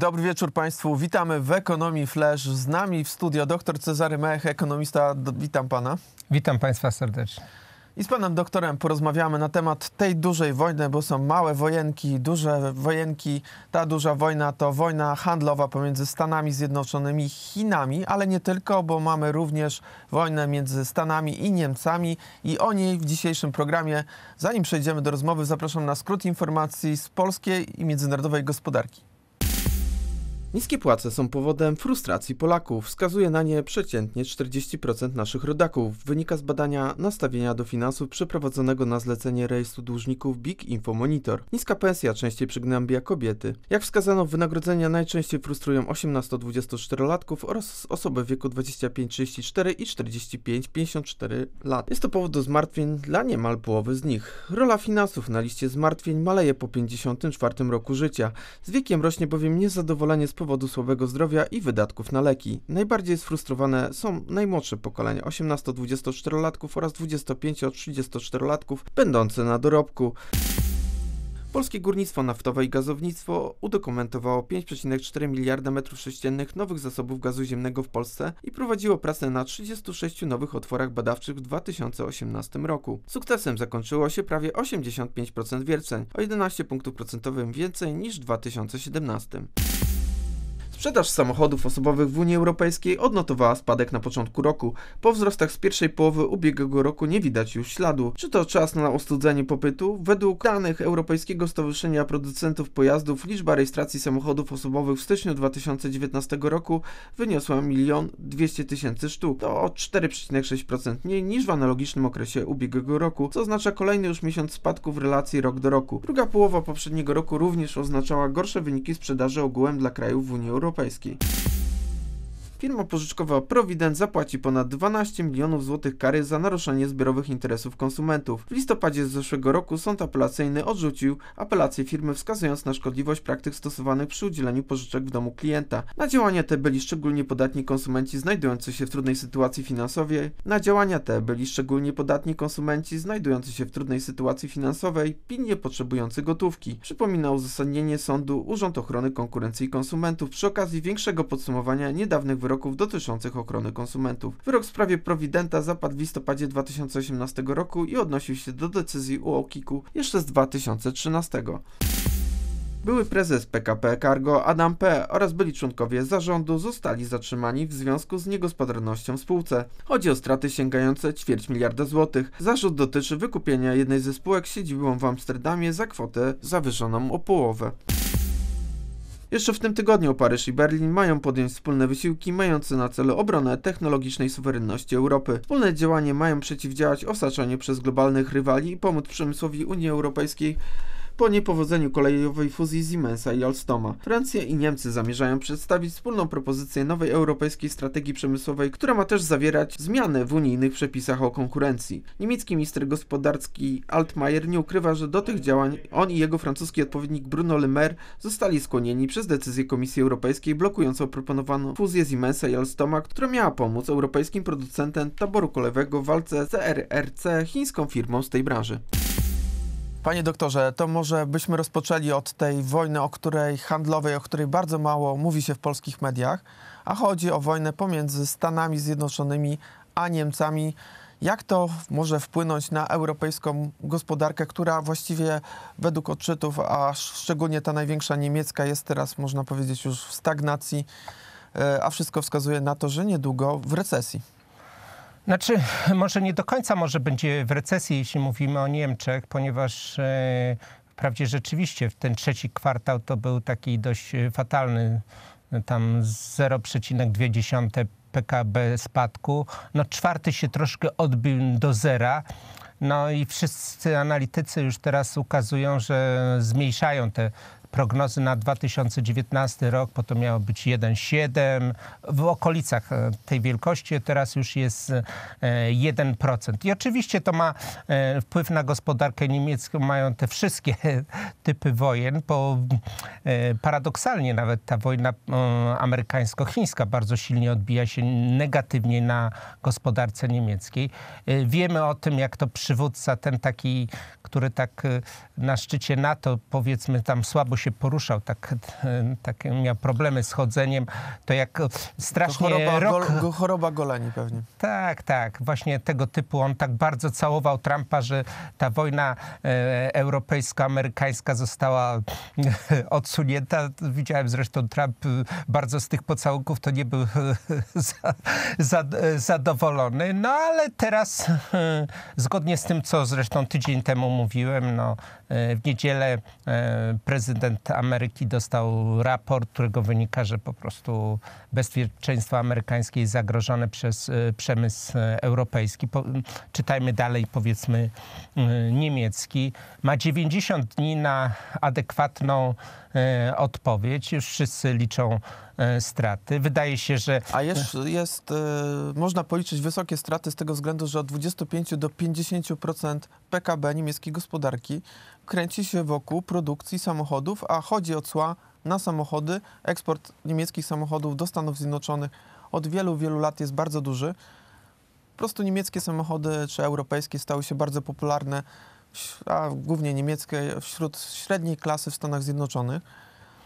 Dobry wieczór Państwu. Witamy w Ekonomii Flash. Z nami w studio dr Cezary Mech, ekonomista. Witam Pana. Witam Państwa serdecznie. I z panem doktorem porozmawiamy na temat tej dużej wojny, bo są małe wojenki, duże wojenki. Ta duża wojna to wojna handlowa pomiędzy Stanami Zjednoczonymi i Chinami, ale nie tylko, bo mamy również wojnę między Stanami i Niemcami i o niej w dzisiejszym programie, zanim przejdziemy do rozmowy, zapraszam na skrót informacji z polskiej i międzynarodowej gospodarki. Niskie płace są powodem frustracji Polaków, wskazuje na nie przeciętnie 40% naszych rodaków. Wynika z badania nastawienia do finansów przeprowadzonego na zlecenie rejestru dłużników Big Info Monitor. Niska pensja częściej przygnębia kobiety. Jak wskazano, wynagrodzenia najczęściej frustrują 18-24-latków oraz osoby w wieku 25-34 i 45-54 lat. Jest to powód do zmartwień dla niemal połowy z nich. Rola finansów na liście zmartwień maleje po 54 roku życia. Z wiekiem rośnie bowiem niezadowolenie z powodu słabego zdrowia i wydatków na leki. Najbardziej sfrustrowane są najmłodsze pokolenia 18-24-latków oraz 25-34-latków będące na dorobku. Polskie górnictwo naftowe i gazownictwo udokumentowało 5,4 miliarda metrów sześciennych nowych zasobów gazu ziemnego w Polsce i prowadziło pracę na 36 nowych otworach badawczych w 2018 roku. Sukcesem zakończyło się prawie 85% wierceń, o 11 punktów procentowych więcej niż w 2017. Sprzedaż samochodów osobowych w Unii Europejskiej odnotowała spadek na początku roku. Po wzrostach z pierwszej połowy ubiegłego roku nie widać już śladu. Czy to czas na ostudzenie popytu? Według danych Europejskiego Stowarzyszenia Producentów Pojazdów liczba rejestracji samochodów osobowych w styczniu 2019 roku wyniosła 1 200 000 sztuk. To o 4,6% mniej niż w analogicznym okresie ubiegłego roku, co oznacza kolejny już miesiąc spadku w relacji rok do roku. Druga połowa poprzedniego roku również oznaczała gorsze wyniki sprzedaży ogółem dla krajów w Unii Europejskiej. Europejskiej Firma pożyczkowa Provident zapłaci ponad 12 milionów złotych kary za naruszenie zbiorowych interesów konsumentów. W listopadzie zeszłego roku sąd apelacyjny odrzucił apelację firmy wskazując na szkodliwość praktyk stosowanych przy udzielaniu pożyczek w domu klienta. Na działania te byli szczególnie podatni konsumenci znajdujący się w trudnej sytuacji finansowej. Na działania te byli szczególnie podatni konsumenci znajdujący się w trudnej sytuacji finansowej, pilnie potrzebujący gotówki. Przypomina uzasadnienie sądu Urząd Ochrony Konkurencji i Konsumentów przy okazji większego podsumowania niedawnych wyroków wyroków dotyczących ochrony konsumentów. Wyrok w sprawie Providenta zapadł w listopadzie 2018 roku i odnosił się do decyzji UOKiK-u jeszcze z 2013. Były prezes PKP Cargo Adam P. oraz byli członkowie zarządu zostali zatrzymani w związku z niegospodarnością w spółce. Chodzi o straty sięgające ćwierć miliarda złotych. Zarzut dotyczy wykupienia jednej ze spółek z siedzibą w Amsterdamie za kwotę zawyżoną o połowę. Jeszcze w tym tygodniu Paryż i Berlin mają podjąć wspólne wysiłki mające na celu obronę technologicznej suwerenności Europy. Wspólne działania mają przeciwdziałać osaczaniu przez globalnych rywali i pomóc przemysłowi Unii Europejskiej po niepowodzeniu kolejowej fuzji Siemensa i Alstoma. Francja i Niemcy zamierzają przedstawić wspólną propozycję nowej europejskiej strategii przemysłowej, która ma też zawierać zmiany w unijnych przepisach o konkurencji. Niemiecki minister gospodarski Altmaier nie ukrywa, że do tych działań on i jego francuski odpowiednik Bruno Le Maire zostali skłonieni przez decyzję Komisji Europejskiej blokującą proponowaną fuzję Siemensa i Alstoma, która miała pomóc europejskim producentom taboru kolejowego w walce z CRRC chińską firmą z tej branży. Panie doktorze, to może byśmy rozpoczęli od tej wojny, o której handlowej, o której bardzo mało mówi się w polskich mediach, a chodzi o wojnę pomiędzy Stanami Zjednoczonymi a Niemcami. Jak to może wpłynąć na europejską gospodarkę, która właściwie według odczytów, a szczególnie ta największa niemiecka jest teraz, można powiedzieć, już w stagnacji, e, a wszystko wskazuje na to, że niedługo w recesji? Znaczy, może nie do końca może będzie w recesji, jeśli mówimy o Niemczech, ponieważ e, wprawdzie rzeczywiście ten trzeci kwartał to był taki dość e, fatalny, e, tam 0,2 PKB spadku. No czwarty się troszkę odbił do zera. No i wszyscy analitycy już teraz ukazują, że zmniejszają te prognozy na 2019 rok, bo to miało być 1,7 w okolicach e, tej wielkości, teraz już jest 1%. E, I oczywiście to ma e, wpływ na gospodarkę niemiecką, mają te wszystkie typy wojen, bo paradoksalnie nawet ta wojna amerykańsko-chińska bardzo silnie odbija się negatywnie na gospodarce niemieckiej. Wiemy o tym, jak to przywódca, ten taki, który tak na szczycie NATO powiedzmy tam słabo się poruszał, tak, tak miał problemy z chodzeniem, to jak e, strasznie... To choroba, rok... go, choroba Golani pewnie. Tak, tak, właśnie tego typu. On tak bardzo całował Trumpa, że ta wojna e, europejsko-amerykańska została e, odsunięta. Widziałem zresztą Trump bardzo z tych pocałunków to nie był za, za, zadowolony. No ale teraz, zgodnie z tym, co zresztą tydzień temu mówiłem, no E, w niedzielę e, prezydent Ameryki dostał raport, którego wynika, że po prostu bezpieczeństwo amerykańskie jest zagrożone przez e, przemysł europejski. Po, czytajmy dalej, powiedzmy niemiecki. Ma 90 dni na adekwatną odpowiedź. Już wszyscy liczą E, straty. Wydaje się, że... A jest, jest e, można policzyć wysokie straty z tego względu, że od 25 do 50% PKB niemieckiej gospodarki kręci się wokół produkcji samochodów, a chodzi o cła na samochody. Eksport niemieckich samochodów do Stanów Zjednoczonych od wielu, wielu lat jest bardzo duży. Po prostu niemieckie samochody czy europejskie stały się bardzo popularne, a głównie niemieckie, wśród średniej klasy w Stanach Zjednoczonych.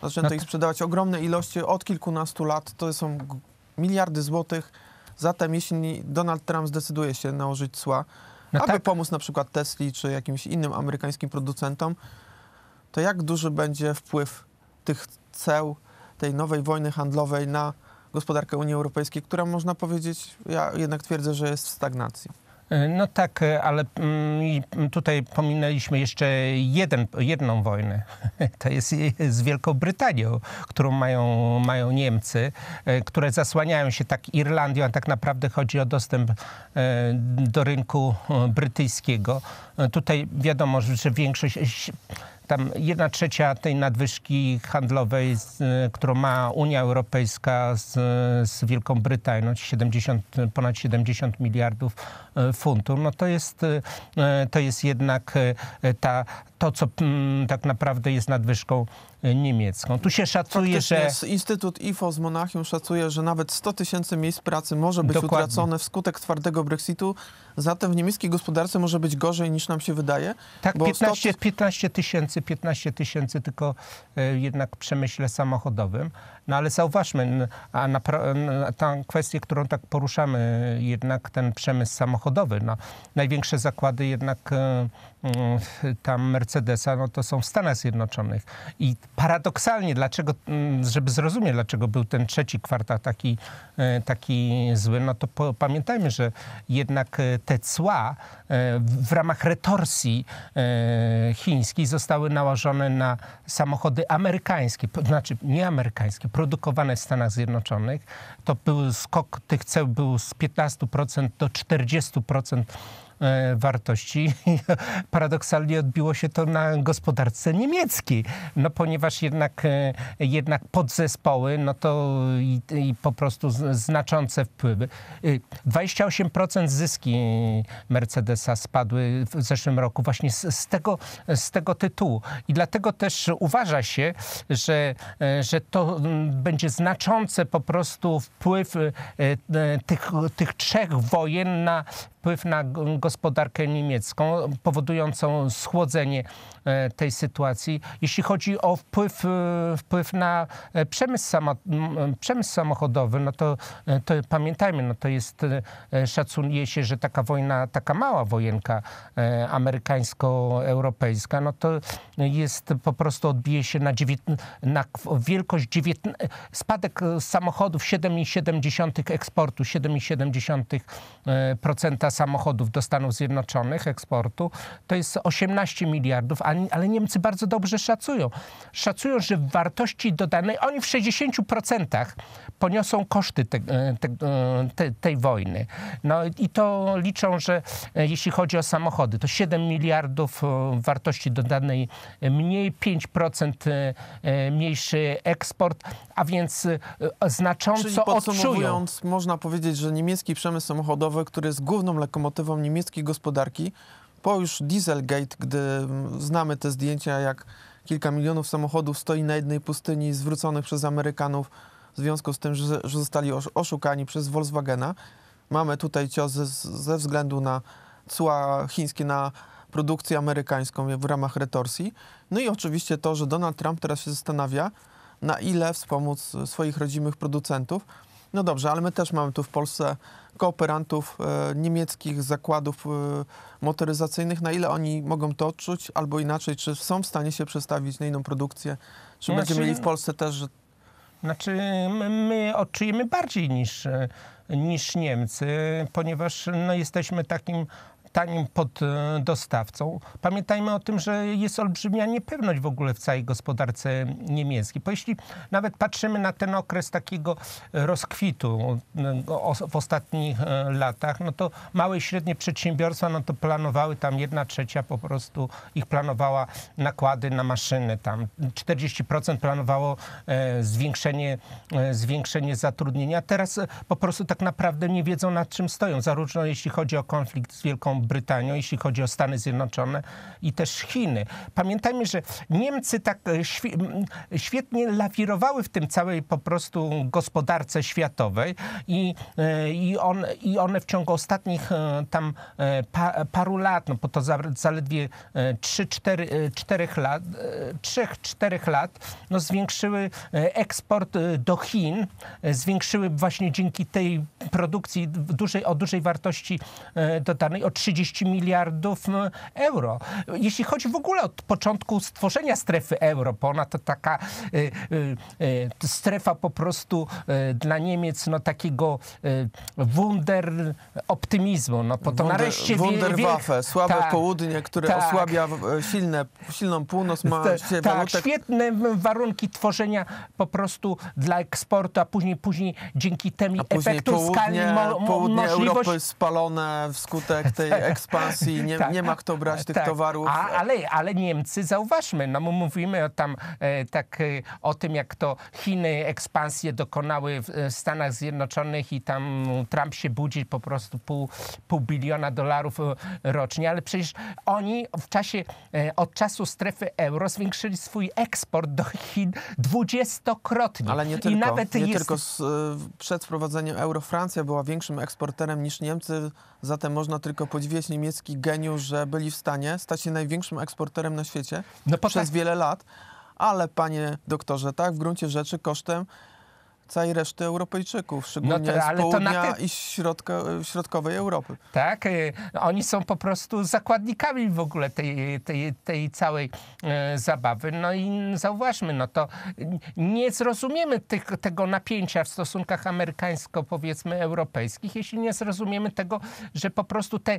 Zaczęto no ich tak. sprzedawać ogromne ilości od kilkunastu lat. To są miliardy złotych. Zatem jeśli Donald Trump zdecyduje się nałożyć cła, no aby tak. pomóc na przykład Tesli czy jakimś innym amerykańskim producentom, to jak duży będzie wpływ tych ceł, tej nowej wojny handlowej na gospodarkę Unii Europejskiej, która można powiedzieć, ja jednak twierdzę, że jest w stagnacji. E, no tak, e, ale mm, mm, tutaj pominęliśmy jeszcze jeden, jedną wojnę. To jest e, z Wielką Brytanią, którą mają, mają Niemcy, które zasłaniają się tak Irlandią, a tak naprawdę chodzi o dostęp do rynku brytyjskiego. Tutaj wiadomo, że większość tam jedna trzecia tej nadwyżki handlowej, z, y, którą ma Unia Europejska z, z Wielką Brytanią, 70, no, ponad 70 miliardów y, funtów, no to jest, y, to jest jednak ta, to, co mm, tak naprawdę jest nadwyżką niemiecką. Tu się szacuje, Faktycznie że... Instytut IFO z Monachium szacuje, że nawet 100 tysięcy miejsc pracy może być Dokładnie. utracone wskutek twardego Brexitu. Zatem w niemieckiej gospodarce może być gorzej niż nam się wydaje. Tak, 15, 15 tysięcy, 15 tysięcy tylko y, jednak w przemyśle samochodowym. No ale zauważmy, a na, na tę kwestię, którą tak poruszamy, e, jednak ten przemysł samochodowy. No, największe zakłady jednak y, Y, tam Mercedesa, no to są w Stanach Zjednoczonych. I paradoksalnie, dlaczego, mm, żeby zrozumieć, dlaczego był ten trzeci kwartał taki, y, taki zły, no to po, pamiętajmy, że jednak y, te cła w ramach retorsji chińskiej zostały nałożone na samochody amerykańskie, znaczy nie amerykańskie, produkowane w Stanach Zjednoczonych. To był skok tych ceł był z 15% do 40% E, wartości. Paradoksalnie odbiło się to na gospodarce niemieckiej, no ponieważ jednak, e, jednak podzespoły, no to i, i po prostu znaczące wpływy. 28% y, zyski Mercedesa spadły w zeszłym roku właśnie z, z, tego, z tego tytułu. I dlatego też uważa się, że, e, że to mm, będzie znaczące po prostu wpływ tych, tych trzech wojen na wpływ na gospodarkę gospodarkę niemiecką, powodującą schłodzenie e, tej sytuacji. Jeśli chodzi o wpływ, e, wpływ na e, przemysł, samo, przemysł samochodowy, no to, to pamiętajmy, no to jest, szacuje się, że taka wojna, taka mała wojenka amerykańsko-europejska, no to jest po prostu odbije się na, dziewię, na wielkość, dziewię, spadek samochodów 7,7 eksportu, 7,7% samochodów dostarczonych Stanów Zjednoczonych eksportu to jest 18 miliardów, ale Niemcy bardzo dobrze szacują. Szacują, że w wartości dodanej oni w 60% poniosą koszty te, e, te, e, te, tej wojny. No i to liczą, że e, jeśli chodzi o samochody, to 7 miliardów wartości dodanej mniej, 5% mniejszy eksport, a więc znacząco Czyli podsumowując, odczują. można powiedzieć, że niemiecki przemysł samochodowy, który jest główną lokomotywą niemieckiej niemieckiej gospodarki po już Dieselgate, gdy znamy te zdjęcia, jak kilka milionów samochodów stoi na jednej pustyni zwróconych przez Amerykanów w związku z tym, że, że zostali oszukani przez Volkswagena. Mamy tutaj cios ze, ze względu na cła chińskie na produkcję amerykańską w ramach retorsji. No i oczywiście to, że Donald Trump teraz się zastanawia, na ile wspomóc swoich rodzimych producentów. No dobrze, ale my też mamy tu w Polsce kooperantów e, niemieckich zakładów e, motoryzacyjnych, na ile oni mogą to odczuć, albo inaczej, czy są w stanie się przestawić na inną produkcję, czy znaczy, będziemy mieli w Polsce też... Znaczy my, my odczujemy bardziej niż e, niż Niemcy, ponieważ no, jesteśmy takim tanim pod e, dostawcą. Pamiętajmy o tym, że jest olbrzymia niepewność w ogóle w całej gospodarce niemieckiej. Bo jeśli nawet patrzymy na ten okres takiego rozkwitu e, w ostatnich e, latach, no to małe i średnie przedsiębiorstwa, no to planowały tam jedna trzecia po prostu ich planowała nakłady na maszyny tam. 40% planowało zwiększenie, zwiększenie zatrudnienia. Teraz po prostu tak naprawdę nie wiedzą nad czym stoją, zarówno jeśli chodzi o konflikt z Wielką Brytanią, jeśli chodzi o Stany Zjednoczone i też Chiny. Pamiętajmy, że Niemcy tak e, świetnie lawirowały w tym całej po prostu gospodarce światowej i, e, i, on, i one w ciągu ostatnich e, tam paru lat, no bo to zaledwie 3-4 lat, 3-4 lat, no zwiększyły eksport do Chin, zwiększyły właśnie dzięki tej produkcji dużej, o dużej wartości dodanej o 30 30 miliardów e, euro. Jeśli chodzi w ogóle od początku stworzenia strefy euro, bo ona to taka e, e, strefa po prostu dla Niemiec no, takiego wunder optymizmu. No, po to wunder, nareszcie... Wunderwaffe, słabe tak, południe, które tak. osłabia silne, silną północ, ma ta, Tak, świetne warunki tworzenia po prostu dla eksportu, a później, później dzięki temu efektu skali mo, mo, południe możliwość... Europy spalone wskutek tej tak. ekspansji, nie, tak, nie ma kto brać tych tak, towarów. A, ale, ale Niemcy, zauważmy, no mówimy o tam e, tak e, o tym, jak to Chiny ekspansję dokonały w, e, Stanach Zjednoczonych i tam Trump się budzi po prostu pół, pół biliona dolarów e, rocznie, ale przecież oni w czasie, e, od czasu strefy euro zwiększyli swój eksport do Chin dwudziestokrotnie. Ale nie tylko, I nawet nie jest... tylko z, e, przed wprowadzeniem euro Francja była większym eksporterem niż Niemcy, zatem można tylko podziwiać mówiłeś, niemiecki geniusz, że byli w stanie stać się największym eksporterem na świecie no, przez tak. wiele lat. Ale, panie doktorze, tak, w gruncie rzeczy kosztem całej reszty Europejczyków, szczególnie no to, ale z południa te... i środka, środkowej Europy. Tak, y, oni są po prostu zakładnikami w ogóle tej, tej, tej całej e, zabawy. No i zauważmy, no to nie zrozumiemy tych, tego napięcia w stosunkach amerykańsko-powiedzmy europejskich, jeśli nie zrozumiemy tego, że po prostu te e,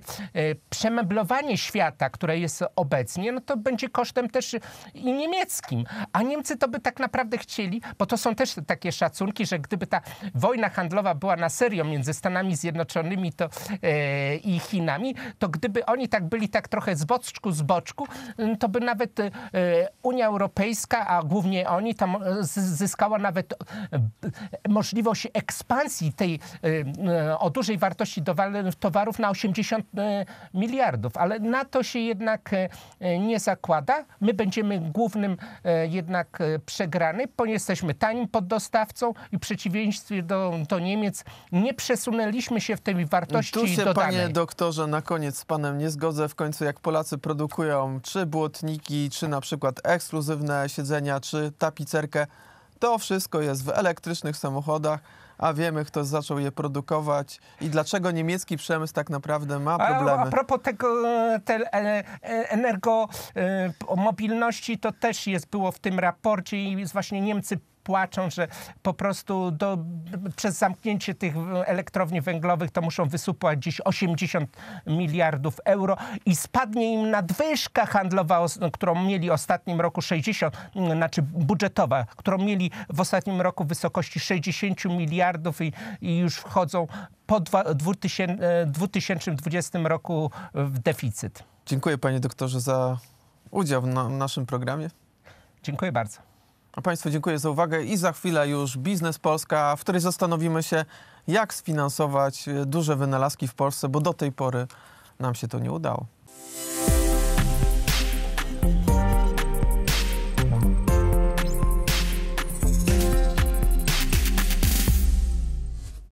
przemeblowanie świata, które jest obecnie, no to będzie kosztem też i niemieckim. A Niemcy to by tak naprawdę chcieli, bo to są też takie szacunki, że gdyby ta wojna handlowa była na serio między Stanami Zjednoczonymi to, e, i Chinami, to gdyby oni tak byli tak trochę z boczku, z boczku, to by nawet e, Unia Europejska, a głównie oni, tam e, zyskała nawet e, możliwość ekspansji tej e, o dużej wartości towarów na 80 miliardów, ale na to się jednak nie zakłada. My będziemy głównym jednak przegrany, bo jesteśmy tanim poddostawcą, i w przeciwieństwie do, do Niemiec nie przesunęliśmy się w tej wartości tu się, dodanej. Panie doktorze, na koniec z panem nie zgodzę. W końcu jak Polacy produkują czy błotniki, czy na przykład ekskluzywne siedzenia, czy tapicerkę, to wszystko jest w elektrycznych samochodach a wiemy, kto zaczął je produkować i dlaczego niemiecki przemysł tak naprawdę ma problemy. A, a propos tego e, te, e, energomobilności, e, to też jest, było w tym raporcie i właśnie Niemcy płaczą, że po prostu do, przez zamknięcie tych elektrowni węglowych to muszą wysupłać dziś 80 miliardów euro i spadnie im nadwyżka handlowa, którą mieli w ostatnim roku 60, mm, znaczy budżetowa, którą mieli w ostatnim roku w wysokości 60 miliardów i, i już wchodzą po 2020 e, roku w deficyt. Dziękuję panie doktorze za udział w naszym programie. Dziękuję bardzo. Państwu dziękuję za uwagę i za chwilę już Biznes Polska, w której zastanowimy się, jak sfinansować duże wynalazki w Polsce, bo do tej pory nam się to nie udało.